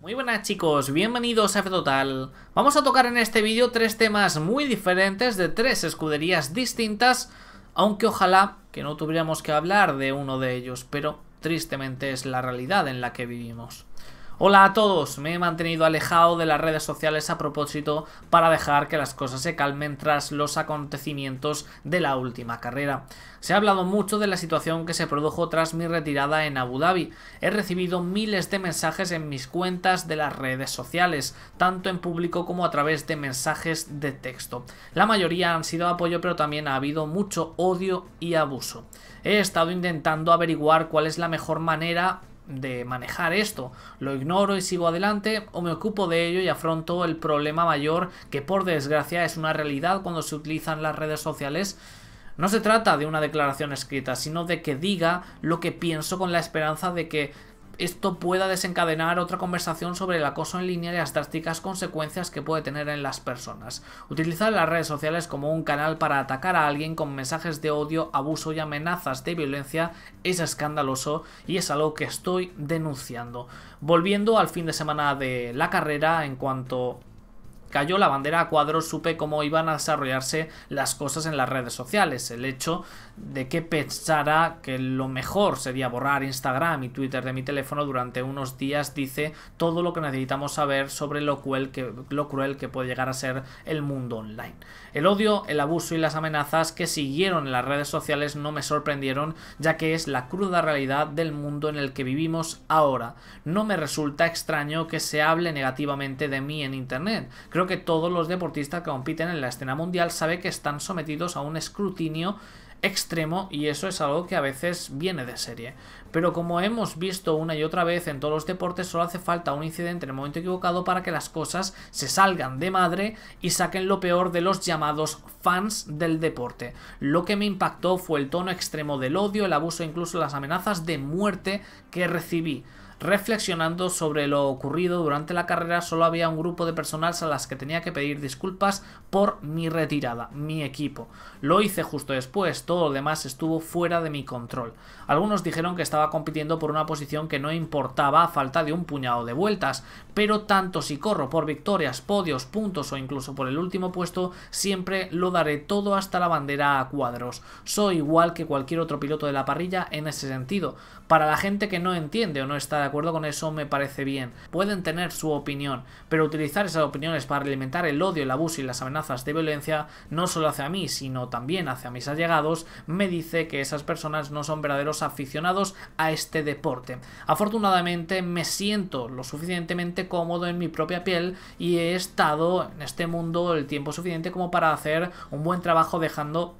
Muy buenas chicos, bienvenidos a Total. Vamos a tocar en este vídeo tres temas muy diferentes de tres escuderías distintas, aunque ojalá que no tuviéramos que hablar de uno de ellos, pero tristemente es la realidad en la que vivimos. Hola a todos, me he mantenido alejado de las redes sociales a propósito para dejar que las cosas se calmen tras los acontecimientos de la última carrera. Se ha hablado mucho de la situación que se produjo tras mi retirada en Abu Dhabi. He recibido miles de mensajes en mis cuentas de las redes sociales, tanto en público como a través de mensajes de texto. La mayoría han sido apoyo pero también ha habido mucho odio y abuso. He estado intentando averiguar cuál es la mejor manera de manejar esto. Lo ignoro y sigo adelante o me ocupo de ello y afronto el problema mayor que por desgracia es una realidad cuando se utilizan las redes sociales no se trata de una declaración escrita, sino de que diga lo que pienso con la esperanza de que esto pueda desencadenar otra conversación sobre el acoso en línea y las drásticas consecuencias que puede tener en las personas. Utilizar las redes sociales como un canal para atacar a alguien con mensajes de odio, abuso y amenazas de violencia es escandaloso y es algo que estoy denunciando. Volviendo al fin de semana de la carrera en cuanto cayó la bandera a cuadros supe cómo iban a desarrollarse las cosas en las redes sociales, el hecho de que pensara que lo mejor sería borrar Instagram y Twitter de mi teléfono durante unos días dice todo lo que necesitamos saber sobre lo cruel que, puede llegar a ser el mundo online. El odio, el abuso y las amenazas que siguieron en las redes sociales no me sorprendieron ya que es la cruda realidad del mundo en el que vivimos ahora. No me resulta extraño que se hable negativamente de mí en Internet. Creo que todos los deportistas que compiten en la escena mundial saben que están sometidos a un escrutinio extremo y eso es algo que a veces viene de serie. Pero como hemos visto una y otra vez en todos los deportes, solo hace falta un incidente en el momento equivocado para que las cosas se salgan de madre y saquen lo peor de los llamados fans del deporte. Lo que me impactó fue el tono extremo del odio, el abuso e incluso las amenazas de muerte que recibí. Reflexionando sobre lo ocurrido durante la carrera, solo había un grupo de personas a las que tenía que pedir disculpas por mi retirada, mi equipo. Lo hice justo después, todo lo demás estuvo fuera de mi control. Algunos dijeron que estaba compitiendo por una posición que no importaba a falta de un puñado de vueltas, pero tanto si corro por victorias, podios, puntos o incluso por el último puesto, siempre lo daré todo hasta la bandera a cuadros. Soy igual que cualquier otro piloto de la parrilla en ese sentido. Para la gente que no entiende o no está acuerdo con eso me parece bien. Pueden tener su opinión, pero utilizar esas opiniones para alimentar el odio, el abuso y las amenazas de violencia, no solo hacia mí, sino también hacia mis allegados, me dice que esas personas no son verdaderos aficionados a este deporte. Afortunadamente me siento lo suficientemente cómodo en mi propia piel y he estado en este mundo el tiempo suficiente como para hacer un buen trabajo dejando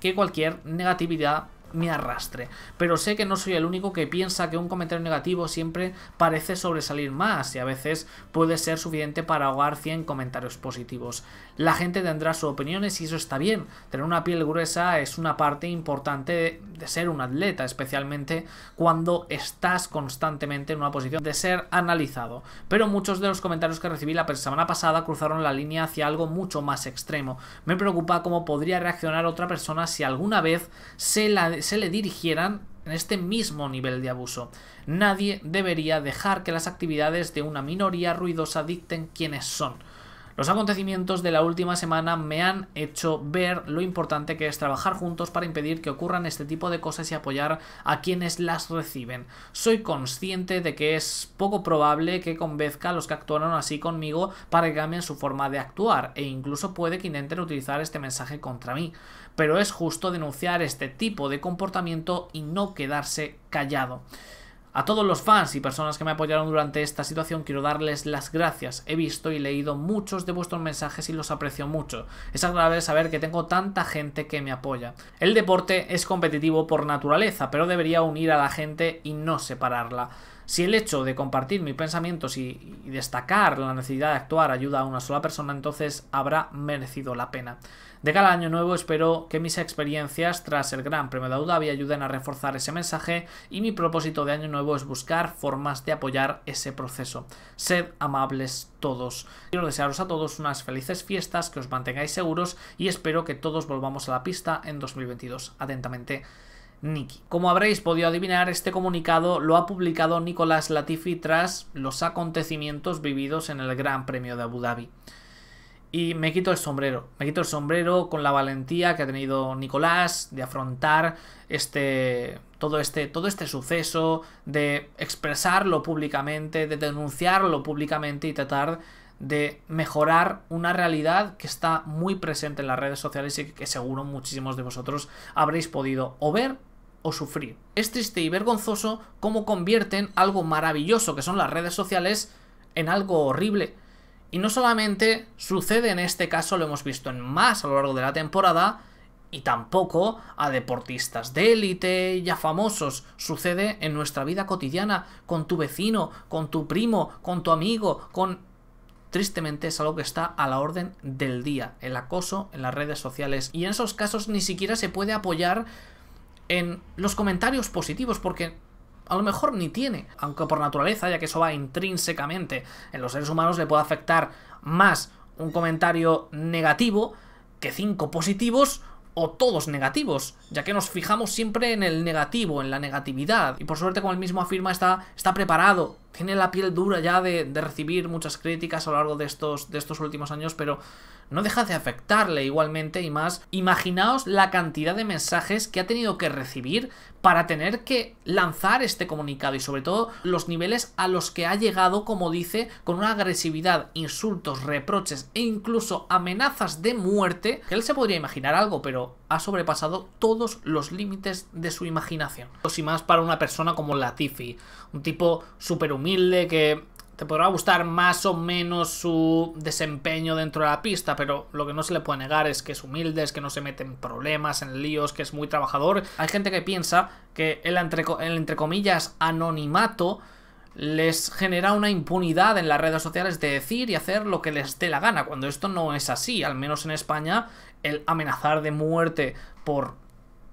que cualquier negatividad me arrastre. Pero sé que no soy el único que piensa que un comentario negativo siempre parece sobresalir más y a veces puede ser suficiente para ahogar 100 comentarios positivos. La gente tendrá sus opiniones y eso está bien. Tener una piel gruesa es una parte importante de ser un atleta, especialmente cuando estás constantemente en una posición de ser analizado. Pero muchos de los comentarios que recibí la semana pasada cruzaron la línea hacia algo mucho más extremo. Me preocupa cómo podría reaccionar otra persona si alguna vez se la se le dirigieran en este mismo nivel de abuso. Nadie debería dejar que las actividades de una minoría ruidosa dicten quiénes son. Los acontecimientos de la última semana me han hecho ver lo importante que es trabajar juntos para impedir que ocurran este tipo de cosas y apoyar a quienes las reciben. Soy consciente de que es poco probable que convezca a los que actuaron así conmigo para que cambien su forma de actuar e incluso puede que intenten utilizar este mensaje contra mí pero es justo denunciar este tipo de comportamiento y no quedarse callado. A todos los fans y personas que me apoyaron durante esta situación quiero darles las gracias. He visto y leído muchos de vuestros mensajes y los aprecio mucho. Es agradable saber que tengo tanta gente que me apoya. El deporte es competitivo por naturaleza, pero debería unir a la gente y no separarla. Si el hecho de compartir mis pensamientos y, destacar la necesidad de actuar ayuda a una sola persona, entonces habrá merecido la pena. De cara al año nuevo espero que mis experiencias tras el Gran Premio de Abu ayuden a reforzar ese mensaje y mi propósito de año nuevo es buscar formas de apoyar ese proceso. Sed amables todos. Quiero desearos a todos unas felices fiestas, que os mantengáis seguros y espero que todos volvamos a la pista en 2022. Atentamente. Nicky. Como habréis podido adivinar, este comunicado lo ha publicado Nicolás Latifi tras los acontecimientos vividos en el Gran Premio de Abu Dhabi. Y me quito el sombrero, me quito el sombrero con la valentía que ha tenido Nicolás de afrontar este todo este todo este suceso, de expresarlo públicamente, de denunciarlo públicamente y tratar de mejorar una realidad que está muy presente en las redes sociales y que seguro muchísimos de vosotros habréis podido o ver o sufrir. Es triste y vergonzoso cómo convierten algo maravilloso que son las redes sociales en algo horrible. Y no solamente sucede en este caso, lo hemos visto en más a lo largo de la temporada, y tampoco a deportistas de élite y a famosos. Sucede en nuestra vida cotidiana, con tu vecino, con tu primo, con tu amigo, con... Tristemente es algo que está a la orden del día, el acoso en las redes sociales. Y en esos casos ni siquiera se puede apoyar en los comentarios positivos, porque a lo mejor ni tiene, aunque por naturaleza, ya que eso va intrínsecamente en los seres humanos, le puede afectar más un comentario negativo que cinco positivos o todos negativos, ya que nos fijamos siempre en el negativo, en la negatividad. Y por suerte, como él mismo afirma, está, está preparado, tiene la piel dura ya de, de recibir muchas críticas a lo largo de estos, de estos últimos años, pero no deja de afectarle igualmente y más. Imaginaos la cantidad de mensajes que ha tenido que recibir para tener que lanzar este comunicado y sobre todo los niveles a los que ha llegado, como dice, con una agresividad, insultos, reproches e incluso amenazas de muerte, que él se podría imaginar algo, pero ha sobrepasado todos los límites de su imaginación. Y más para una persona como Latifi, un tipo súper humilde que te podrá gustar más o menos su desempeño dentro de la pista, pero lo que no se le puede negar es que es humilde, es que no se mete en problemas, en líos, que es muy trabajador. Hay gente que piensa que el entre, el entre comillas anonimato les genera una impunidad en las redes sociales de decir y hacer lo que les dé la gana, cuando esto no es así, al menos en España, el amenazar de muerte por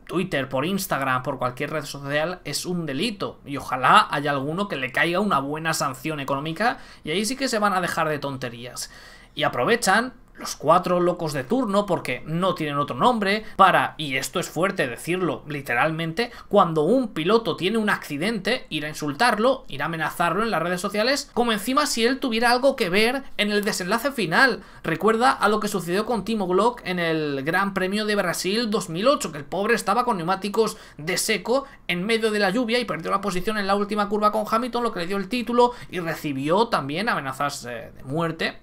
Twitter, por Instagram, por cualquier red social, es un delito. Y ojalá haya alguno que le caiga una buena sanción económica y ahí sí que se van a dejar de tonterías. Y aprovechan los cuatro locos de turno, porque no tienen otro nombre, para, y esto es fuerte decirlo literalmente, cuando un piloto tiene un accidente, ir a insultarlo, ir a amenazarlo en las redes sociales, como encima si él tuviera algo que ver en el desenlace final. Recuerda a lo que sucedió con Timo Glock en el Gran Premio de Brasil 2008, que el pobre estaba con neumáticos de seco en medio de la lluvia y perdió la posición en la última curva con Hamilton, lo que le dio el título y recibió también amenazas eh, de muerte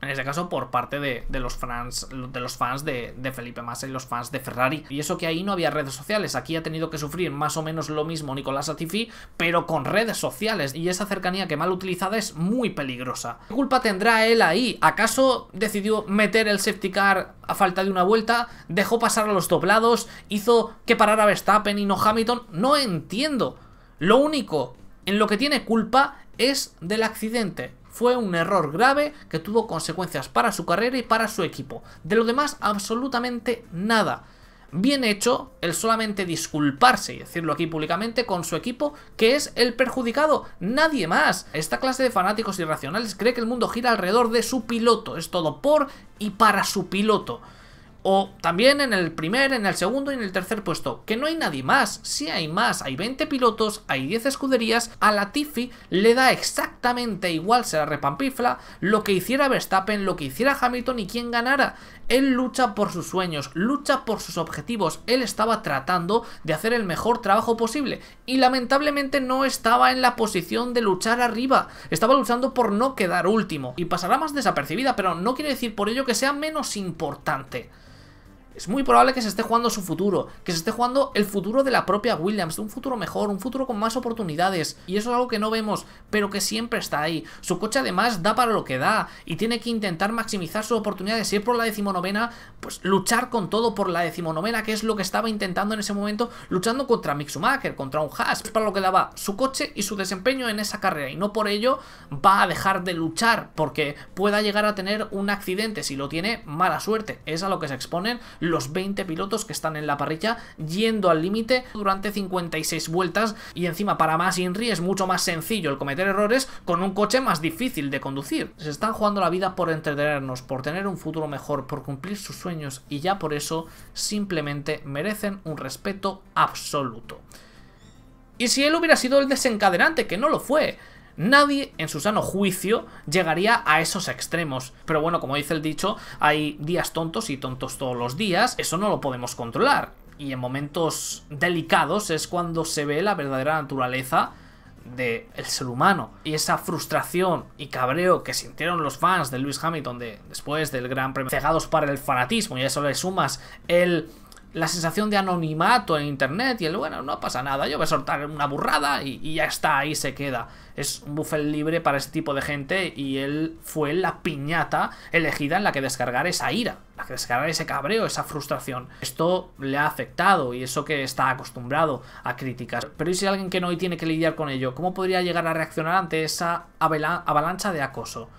en este caso por parte de, los fans de los fans de, Felipe Massa y los fans de Ferrari. Y eso que ahí no había redes sociales, aquí ha tenido que sufrir más o menos lo mismo Nicolás Atifi, pero con redes sociales y esa cercanía que mal utilizada es muy peligrosa. ¿Qué culpa tendrá él ahí? ¿Acaso decidió meter el safety car a falta de una vuelta? ¿Dejó pasar a los doblados? ¿Hizo que parara Verstappen y no Hamilton? No entiendo. Lo único en lo que tiene culpa es del accidente. Fue un error grave que tuvo consecuencias para su carrera y para su equipo. De lo demás, absolutamente nada. Bien hecho el solamente disculparse y decirlo aquí públicamente con su equipo, que es el perjudicado, nadie más. Esta clase de fanáticos irracionales cree que el mundo gira alrededor de su piloto, es todo por y para su piloto. O también en el primer, en el segundo y en el tercer puesto. Que no hay nadie más. Sí hay más. Hay 20 pilotos, hay 10 escuderías. A la Tiffy le da exactamente igual, se la repampifla, lo que hiciera Verstappen, lo que hiciera Hamilton y quien ganara. Él lucha por sus sueños, lucha por sus objetivos, él estaba tratando de hacer el mejor trabajo posible y lamentablemente no estaba en la posición de luchar arriba, estaba luchando por no quedar último y pasará más desapercibida, pero no quiere decir por ello que sea menos importante es muy probable que se esté jugando su futuro, que se esté jugando el futuro de la propia Williams, un futuro mejor, un futuro con más oportunidades, y eso es algo que no vemos, pero que siempre está ahí. Su coche además da para lo que da, y tiene que intentar maximizar sus oportunidades, ir por la decimonovena, pues luchar con todo por la decimonovena, que es lo que estaba intentando en ese momento, luchando contra Mick Schumacher, contra un Haas, para lo que daba su coche y su desempeño en esa carrera, y no por ello va a dejar de luchar, porque pueda llegar a tener un accidente, si lo tiene, mala suerte, es a lo que se exponen los 20 pilotos que están en la parrilla yendo al límite durante 56 vueltas y encima para más Inri es mucho más sencillo el cometer errores con un coche más difícil de conducir. Se están jugando la vida por entretenernos, por tener un futuro mejor, por cumplir sus sueños y ya por eso simplemente merecen un respeto absoluto. Y si él hubiera sido el desencadenante, que no lo fue, Nadie en su sano juicio llegaría a esos extremos. Pero bueno, como dice el dicho, hay días tontos y tontos todos los días. Eso no lo podemos controlar. Y en momentos delicados es cuando se ve la verdadera naturaleza del ser humano. Y esa frustración y cabreo que sintieron los fans de Lewis Hamilton de, después del Gran Premio, cegados para el fanatismo, y eso le sumas el la sensación de anonimato en internet y el bueno, no pasa nada, yo voy a soltar una burrada y, ya está, ahí se queda. Es un buffet libre para ese tipo de gente y él fue la piñata elegida en la que descargar esa ira, la que descargar ese cabreo, esa frustración. Esto le ha afectado y eso que está acostumbrado a críticas. Pero ¿y si alguien que no hoy tiene que lidiar con ello? ¿Cómo podría llegar a reaccionar ante esa avalancha de acoso?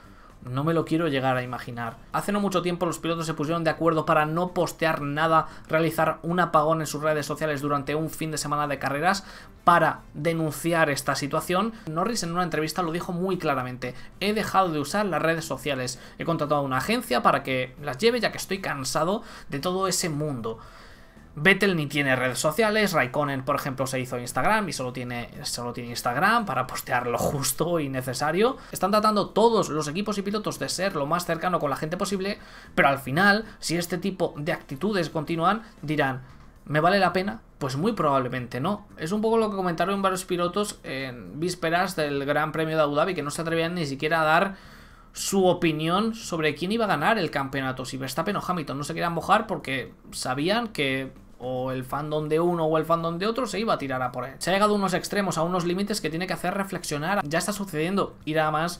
No me lo quiero llegar a imaginar. Hace no mucho tiempo los pilotos se pusieron de acuerdo para no postear nada, realizar un apagón en sus redes sociales durante un fin de semana de carreras para denunciar esta situación. Norris en una entrevista lo dijo muy claramente. He dejado de usar las redes sociales. He contratado a una agencia para que las lleve ya que estoy cansado de todo ese mundo. Vettel ni tiene redes sociales, Raikkonen, por ejemplo, se hizo Instagram y solo tiene, solo tiene Instagram para postear lo justo y necesario. Están tratando todos los equipos y pilotos de ser lo más cercano con la gente posible, pero al final, si este tipo de actitudes continúan, dirán, ¿me vale la pena? Pues muy probablemente no. Es un poco lo que comentaron varios pilotos en vísperas del Gran Premio de Abu Dhabi, que no se atrevían ni siquiera a dar su opinión sobre quién iba a ganar el campeonato, si Verstappen o Hamilton. No se querían mojar porque sabían que o el fandom de uno o el fandom de otro se iba a tirar a por él. Se ha llegado a unos extremos, a unos límites que tiene que hacer reflexionar. Ya está sucediendo, Y nada más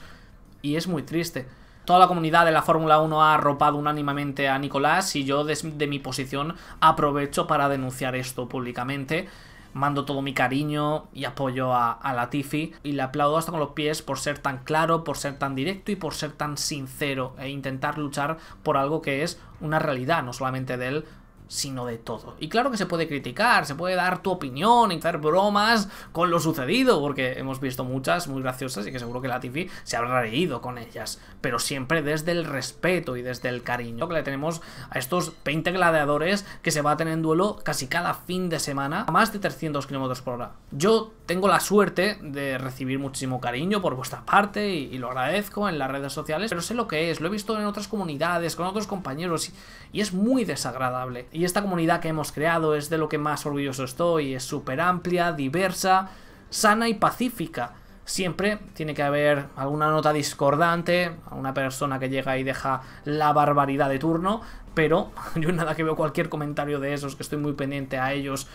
y es muy triste. Toda la comunidad de la Fórmula 1 ha arropado unánimemente a Nicolás y yo desde mi posición aprovecho para denunciar esto públicamente. Mando todo mi cariño y apoyo a, a Latifi y le aplaudo hasta con los pies por ser tan claro, por ser tan directo y por ser tan sincero e intentar luchar por algo que es una realidad, no solamente de él, sino de todo. Y claro que se puede criticar, se puede dar tu opinión, y hacer bromas con lo sucedido, porque hemos visto muchas muy graciosas y que seguro que la Tifi se habrá reído con ellas, pero siempre desde el respeto y desde el cariño que le tenemos a estos 20 gladiadores que se baten en duelo casi cada fin de semana a más de 300 km por hora. Yo tengo la suerte de recibir muchísimo cariño por vuestra parte y, lo agradezco en las redes sociales, pero sé lo que es, lo he visto en otras comunidades, con otros compañeros y, es muy desagradable. Y esta comunidad que hemos creado es de lo que más orgulloso estoy, es súper amplia, diversa, sana y pacífica. Siempre tiene que haber alguna nota discordante, una persona que llega y deja la barbaridad de turno, pero yo nada que veo cualquier comentario de esos, que estoy muy pendiente a ellos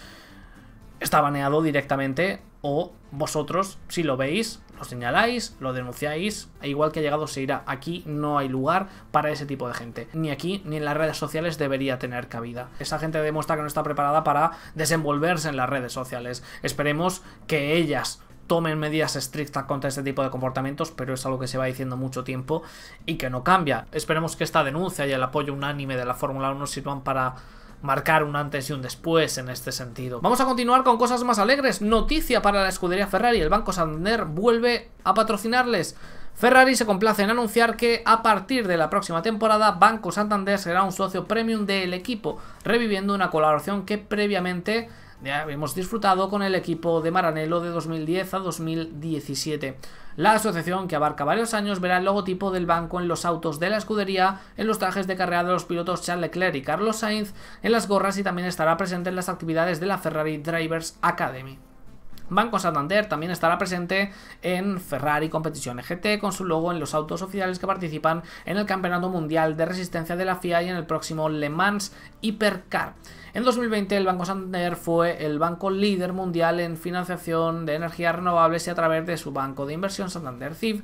está baneado directamente o vosotros, si lo veis, lo señaláis, lo denunciáis, e igual que ha llegado se irá. Aquí no hay lugar para ese tipo de gente. Ni aquí ni en las redes sociales debería tener cabida. Esa gente demuestra que no está preparada para desenvolverse en las redes sociales. Esperemos que ellas tomen medidas estrictas contra este tipo de comportamientos, pero es algo que se va diciendo mucho tiempo y que no cambia. Esperemos que esta denuncia y el apoyo unánime de la Fórmula 1 sirvan para marcar un antes y un después en este sentido. Vamos a continuar con cosas más alegres. Noticia para la escudería Ferrari. El Banco Santander vuelve a patrocinarles. Ferrari se complace en anunciar que a partir de la próxima temporada Banco Santander será un socio premium del equipo, reviviendo una colaboración que previamente ya hemos disfrutado con el equipo de Maranello de 2010 a 2017. La asociación, que abarca varios años, verá el logotipo del banco en los autos de la escudería, en los trajes de carrera de los pilotos Charles Leclerc y Carlos Sainz, en las gorras y también estará presente en las actividades de la Ferrari Drivers Academy. Banco Santander también estará presente en Ferrari Competición GT con su logo en los autos oficiales que participan en el Campeonato Mundial de Resistencia de la FIA y en el próximo Le Mans Hypercar. En 2020 el Banco Santander fue el banco líder mundial en financiación de energías renovables y a través de su banco de inversión Santander CIF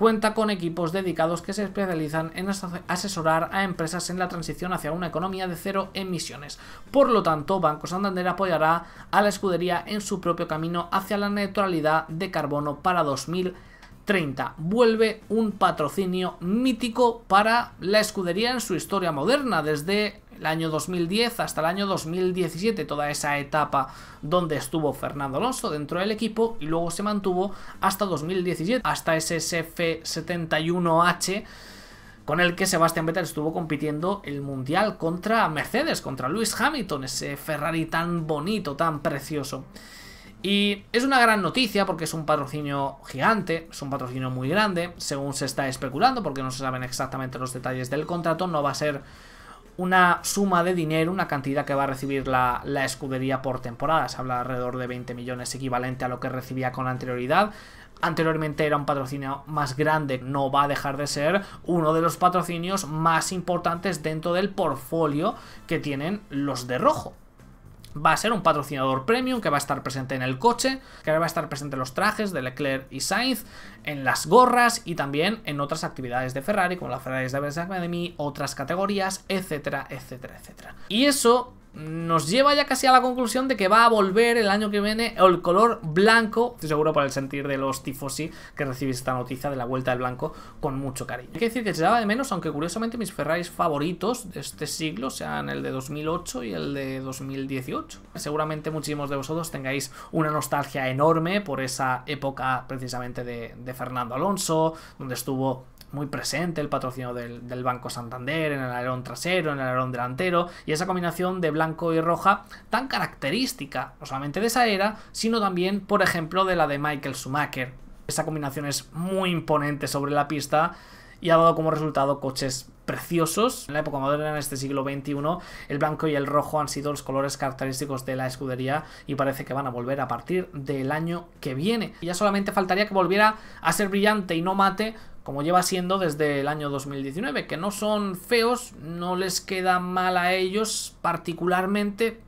cuenta con equipos dedicados que se especializan en asesorar a empresas en la transición hacia una economía de cero emisiones. Por lo tanto, Banco Santander apoyará a la escudería en su propio camino hacia la neutralidad de carbono para 2030. Vuelve un patrocinio mítico para la escudería en su historia moderna, desde el año 2010 hasta el año 2017, toda esa etapa donde estuvo Fernando Alonso dentro del equipo y luego se mantuvo hasta 2017, hasta ese SF71H con el que Sebastián Vettel estuvo compitiendo el Mundial contra Mercedes, contra Lewis Hamilton, ese Ferrari tan bonito, tan precioso. Y es una gran noticia porque es un patrocinio gigante, es un patrocinio muy grande, según se está especulando, porque no se saben exactamente los detalles del contrato, no va a ser una suma de dinero, una cantidad que va a recibir la, escudería por temporada. Se habla de alrededor de 20 millones, equivalente a lo que recibía con anterioridad. Anteriormente era un patrocinio más grande, no va a dejar de ser uno de los patrocinios más importantes dentro del portfolio que tienen los de rojo va a ser un patrocinador premium que va a estar presente en el coche, que va a estar presente en los trajes de Leclerc y Sainz, en las gorras y también en otras actividades de Ferrari, como la Ferrari de Academy, otras categorías, etcétera, etcétera, etcétera. Y eso nos lleva ya casi a la conclusión de que va a volver el año que viene el color blanco, estoy seguro por el sentir de los tifosi que recibís esta noticia de la vuelta del blanco con mucho cariño. Hay que decir que se daba de menos, aunque curiosamente mis Ferraris favoritos de este siglo sean el de 2008 y el de 2018. Seguramente muchísimos de vosotros tengáis una nostalgia enorme por esa época precisamente de Fernando Alonso, donde estuvo muy presente, el patrocinio del, Banco Santander en el alerón trasero, en el alerón delantero, y esa combinación de blanco y roja tan característica, no solamente de esa era, sino también, por ejemplo, de la de Michael Schumacher. Esa combinación es muy imponente sobre la pista y ha dado como resultado coches preciosos. En la época moderna, en este siglo XXI, el blanco y el rojo han sido los colores característicos de la escudería y parece que van a volver a partir del año que viene. ya solamente faltaría que volviera a ser brillante y no mate como lleva siendo desde el año 2019, que no son feos, no les queda mal a ellos particularmente,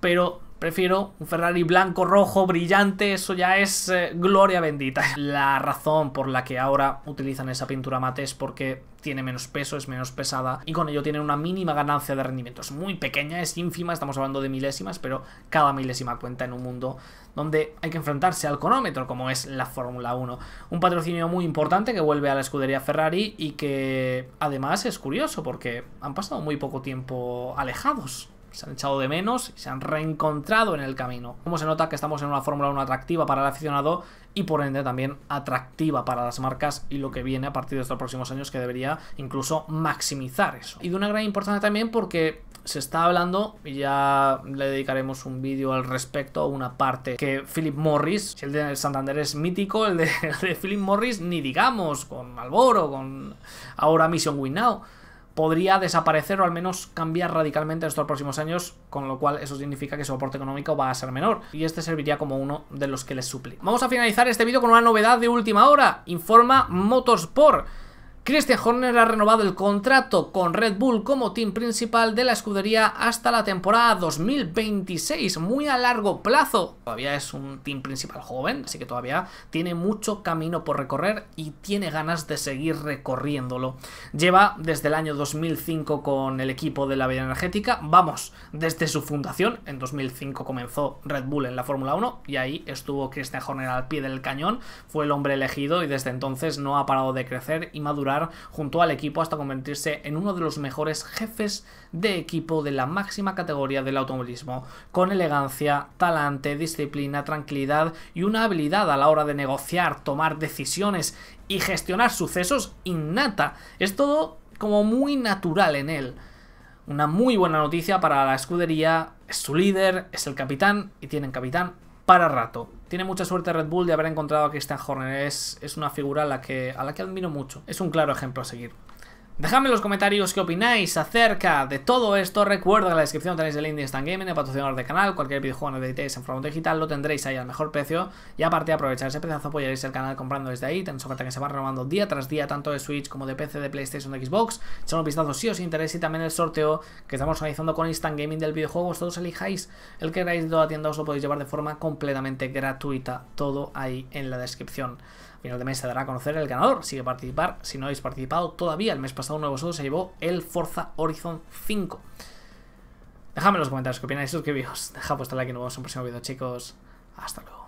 pero Prefiero un Ferrari blanco, rojo, brillante, eso ya es eh, gloria bendita. La razón por la que ahora utilizan esa pintura mate es porque tiene menos peso, es menos pesada y con ello tienen una mínima ganancia de rendimiento. Es muy pequeña, es ínfima, estamos hablando de milésimas, pero cada milésima cuenta en un mundo donde hay que enfrentarse al cronómetro, como es la Fórmula 1. Un patrocinio muy importante que vuelve a la escudería Ferrari y que además es curioso porque han pasado muy poco tiempo alejados se han echado de menos y se han reencontrado en el camino. Como se nota que estamos en una Fórmula 1 atractiva para el aficionado y por ende también atractiva para las marcas y lo que viene a partir de estos próximos años que debería incluso maximizar eso. Y de una gran importancia también porque se está hablando, y ya le dedicaremos un vídeo al respecto, una parte que Philip Morris, el de Santander es mítico, el de, Philip Morris ni digamos, con Alboro, con ahora Mission Win Now, podría desaparecer o al menos cambiar radicalmente en estos próximos años, con lo cual eso significa que su aporte económico va a ser menor, y este serviría como uno de los que les suple. Vamos a finalizar este vídeo con una novedad de última hora, informa Motorsport. Christian Horner ha renovado el contrato con Red Bull como team principal de la escudería hasta la temporada 2026, muy a largo plazo. Todavía es un team principal joven, así que todavía tiene mucho camino por recorrer y tiene ganas de seguir recorriéndolo. Lleva desde el año 2005 con el equipo de la vida Energética, vamos, desde su fundación, en 2005 comenzó Red Bull en la Fórmula 1 y ahí estuvo Christian Horner al pie del cañón, fue el hombre elegido y desde entonces no ha parado de crecer y madurar junto al equipo hasta convertirse en uno de los mejores jefes de equipo de la máxima categoría del automovilismo, con elegancia, talante, disciplina, tranquilidad y una habilidad a la hora de negociar, tomar decisiones y gestionar sucesos innata. Es todo como muy natural en él. Una muy buena noticia para la escudería, es su líder, es el capitán y tienen capitán para rato. Tiene mucha suerte Red Bull de haber encontrado a Christian Horner. Es, es una figura la, que, a la que admiro mucho. Es un claro ejemplo a seguir. Dejadme en los comentarios qué opináis acerca de todo esto. Recuerda que en la descripción tenéis el link de Instant Gaming, el patrocinador del canal. Cualquier videojuego necesitéis en formato digital lo tendréis ahí al mejor precio. Y aparte, aprovechar ese pedazo, apoyaréis el canal comprando desde ahí. Tenéis cuenta que se van renovando día tras día, tanto de Switch como de PC, de PlayStation, de Xbox. Echad un vistazo si os interesa y también el sorteo que estamos organizando con Instant Gaming del videojuego. Todos elijáis el que queráis de toda la tienda, os lo podéis llevar de forma completamente gratuita. Todo ahí en la descripción final de mes se dará a conocer el ganador. Sigue participar si no habéis participado todavía. El mes pasado uno de vosotros se llevó el Forza Horizon 5. Dejadme en los comentarios qué opináis, suscribíos, dejad vuestro like y nos vemos en un próximo vídeo, chicos. Hasta luego.